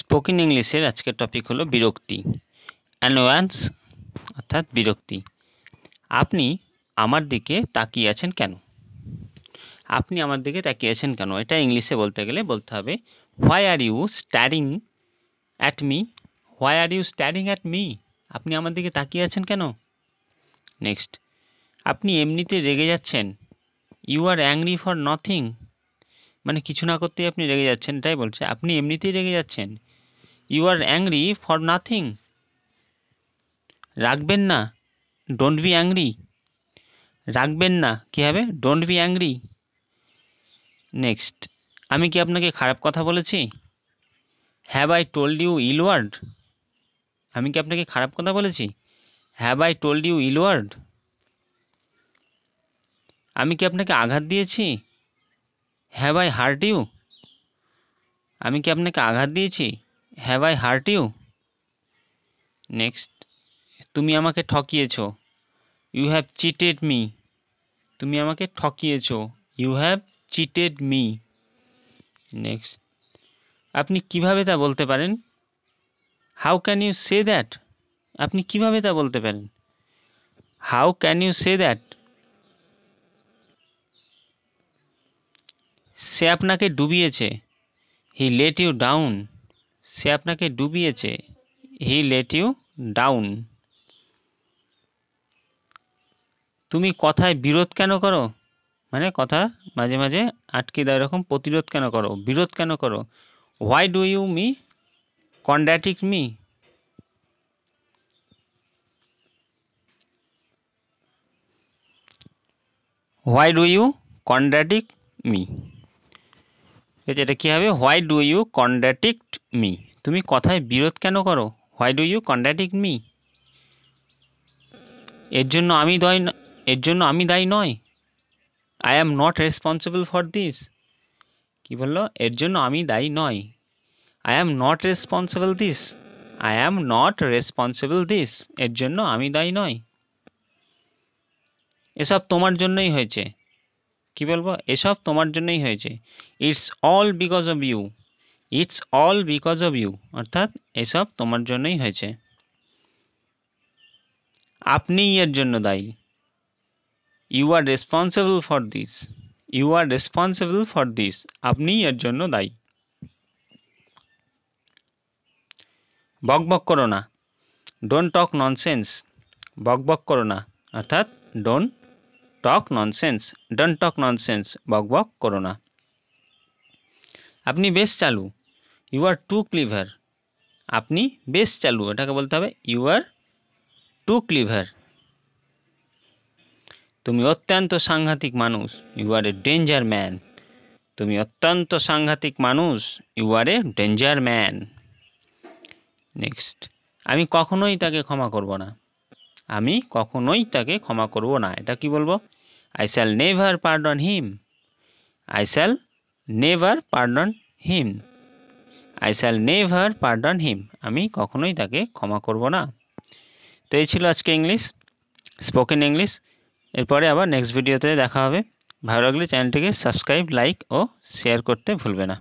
Spoken ইংলিশের আজকের topic হলো বিরক্তি অ্যানোয়ান্স অর্থাৎ বিরক্তি আপনি আমার দিকে তাকিয়ে আছেন কেন আপনি আমার দিকে তাকিয়ে আছেন কেন এটা ইংলিশে বলতে গেলে বলতে হবে why are you staring at me why are you staring at me আপনি আমার দিকে তাকিয়ে আছেন কেন নেক্সট আপনি এমনিতে রেগে যাচ্ছেন you are angry for nothing মানে কিছু না করতেই আপনি রেগে যাচ্ছেন এটাই বলছে আপনি এমনিতেই রেগে যাচ্ছেন you are angry for nothing রাখবেন না ডোন্ট বি অ্যাংরি রাখবেন না কী হবে ডোন্ট বি অ্যাংরি নেক্সট আমি কি আপনাকে খারাপ কথা বলেছি have I told you ill word আমি কি আপনাকে খারাপ কথা বলেছি have I told you ill word আমি কি আপনাকে আঘাত দিয়েছি হ্যাঁ ভাই হার্ট ইউ আমি কি আপনাকে আঘাত দিয়েছি হ্যাঁ ভাই হার্ট ইউ নেক্সট তুমি আমাকে ঠকিয়েছ ইউ হ্যাভ চিটেড মি তুমি আমাকে ঠকিয়েছ you have cheated me next আপনি কিভাবে তা বলতে পারেন how can you say that আপনি কিভাবে তা বলতে পারেন how can you say that সে আপনাকে ডুবিয়েছে হি লেট ইউ ডাউন সে আপনাকে ডুবিয়েছে হি লেট ইউ ডাউন তুমি কথায় বিরোধ কেন করো মানে কথা মাঝে মাঝে আটকে দেওয়া এরকম প্রতিরোধ কেন করো বিরোধ কেন করো why do you me contradict me why do you contradict me এটা কী হবে why do you contradict me তুমি কথায় বিরোধ কেন করো why do you contradict me এর জন্য আমি দায়ী এর জন্য আমি দায়ী নয় I am not responsible for this কি বললো এর জন্য আমি দায়ী নয় I am not responsible this I am not responsible this এর জন্য আমি দায়ী নয় এসব তোমার জন্যই হয়েছে কি বলবো এসব তোমার জন্যই হয়েছে it's all because of you it's all because of you অর্থাৎ এসব তোমার জন্যই হয়েছে আপনিই এর জন্য দায়ী you are responsible for this you are responsible for this আপনিই এর জন্য দায়ী বক করো না ডোন্ট টক ননসেন্স বক করো না অর্থাৎ don't talk nonsense don't talk nonsense বক বক করো না আপনি বেশ চালু ইউ আর টু ক্লিভার আপনি বেশ চালু এটাকে বলতে হবে ইউ আর টু ক্লিভার তুমি অত্যন্ত সাংঘাতিক মানুষ you are a danger man তুমি অত্যন্ত সাংঘাতিক মানুষ you are a danger man next আমি কখনোই তাকে ক্ষমা করব না আমি কখনোই তাকে ক্ষমা করব না এটা কি বলবো I shall never pardon him. I shall never pardon him I shall never pardon him আমি কখনোই তাকে ক্ষমা করব না তো এই ছিল আজকে ইংলিশ স্পোকেন ইংলিশ এরপরে আবার নেক্সট ভিডিওতে দেখা হবে ভালো লাগলে চ্যানেলটিকে সাবস্ক্রাইব লাইক ও শেয়ার করতে ভুলবে না